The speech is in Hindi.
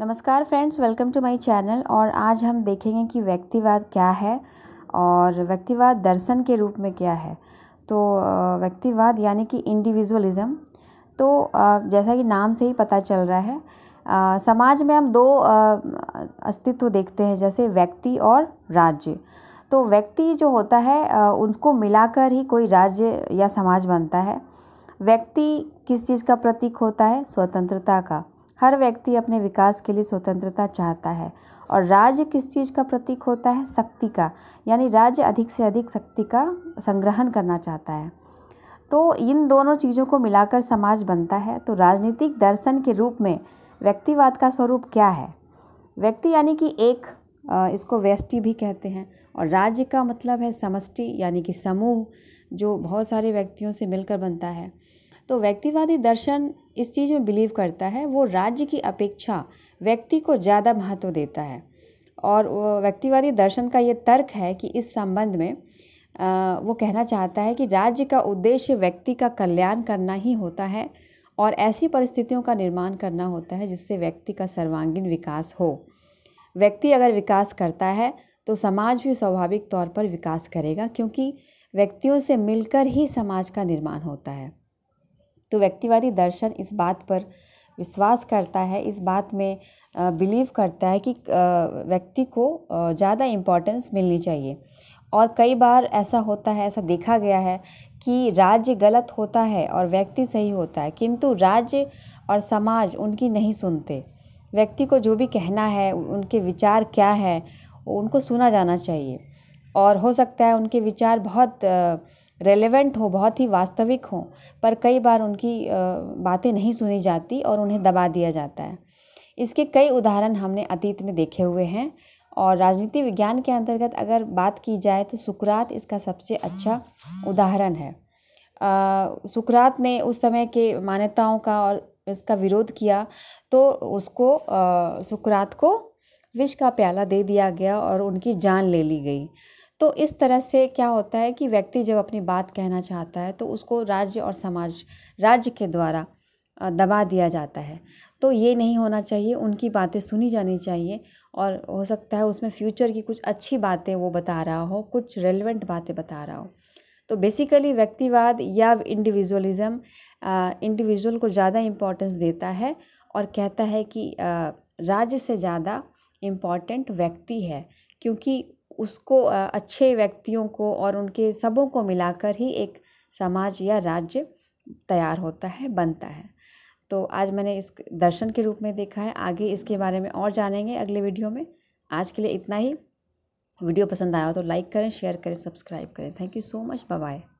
नमस्कार friends welcome to my channel और आज हम देखेंगे कि व्यक्तिवाद क्या है और व्यक्तिवाद दर्शन के रूप में क्या है तो व्यक्तिवाद यानी कि इंडिविजुअलिज़्म तो जैसा कि नाम से ही पता चल रहा है समाज में हम दो अस्तित्व देखते हैं जैसे व्यक्ति और राज्य तो व्यक्ति जो होता है उनको मिलाकर ही कोई राज्य या समाज बनता है व्यक्ति किस चीज़ का प्रतीक होता है स्वतंत्रता का हर व्यक्ति अपने विकास के लिए स्वतंत्रता चाहता है और राज्य किस चीज़ का प्रतीक होता है शक्ति का यानी राज्य अधिक से अधिक शक्ति का संग्रहण करना चाहता है तो इन दोनों चीज़ों को मिलाकर समाज बनता है तो राजनीतिक दर्शन के रूप में व्यक्तिवाद का स्वरूप क्या है व्यक्ति यानी कि एक इसको व्यष्टि भी कहते हैं और राज्य का मतलब है समष्टि यानी कि समूह जो बहुत सारे व्यक्तियों से मिलकर बनता है तो व्यक्तिवादी दर्शन इस चीज़ में बिलीव करता है वो राज्य की अपेक्षा व्यक्ति को ज़्यादा महत्व देता है और व्यक्तिवादी दर्शन का ये तर्क है कि इस संबंध में आ, वो कहना चाहता है कि राज्य का उद्देश्य व्यक्ति का कल्याण करना ही होता है और ऐसी परिस्थितियों का निर्माण करना होता है जिससे व्यक्ति का सर्वांगीण विकास हो व्यक्ति अगर विकास करता है तो समाज भी स्वाभाविक तौर पर विकास करेगा क्योंकि व्यक्तियों से मिलकर ही समाज का निर्माण होता है तो व्यक्तिवादी दर्शन इस बात पर विश्वास करता है इस बात में बिलीव करता है कि व्यक्ति को ज़्यादा इम्पोर्टेंस मिलनी चाहिए और कई बार ऐसा होता है ऐसा देखा गया है कि राज्य गलत होता है और व्यक्ति सही होता है किंतु राज्य और समाज उनकी नहीं सुनते व्यक्ति को जो भी कहना है उनके विचार क्या है उनको सुना जाना चाहिए और हो सकता है उनके विचार बहुत रेलेवेंट हो बहुत ही वास्तविक हो पर कई बार उनकी बातें नहीं सुनी जाती और उन्हें दबा दिया जाता है इसके कई उदाहरण हमने अतीत में देखे हुए हैं और राजनीति विज्ञान के अंतर्गत अगर बात की जाए तो सुकरात इसका सबसे अच्छा उदाहरण है सुकरात ने उस समय के मान्यताओं का और इसका विरोध किया तो उसको सुकरात को विष का प्याला दे दिया गया और उनकी जान ले ली गई तो इस तरह से क्या होता है कि व्यक्ति जब अपनी बात कहना चाहता है तो उसको राज्य और समाज राज्य के द्वारा दबा दिया जाता है तो ये नहीं होना चाहिए उनकी बातें सुनी जानी चाहिए और हो सकता है उसमें फ्यूचर की कुछ अच्छी बातें वो बता रहा हो कुछ रेलिवेंट बातें बता रहा हो तो बेसिकली व्यक्तिवाद या इंडिविजुअलिज़म इंडिविजुअल को ज़्यादा इम्पोर्टेंस देता है और कहता है कि राज्य से ज़्यादा इम्पॉर्टेंट व्यक्ति है क्योंकि उसको अच्छे व्यक्तियों को और उनके सबों को मिलाकर ही एक समाज या राज्य तैयार होता है बनता है तो आज मैंने इस दर्शन के रूप में देखा है आगे इसके बारे में और जानेंगे अगले वीडियो में आज के लिए इतना ही वीडियो पसंद आया हो तो लाइक करें शेयर करें सब्सक्राइब करें thank you so much bye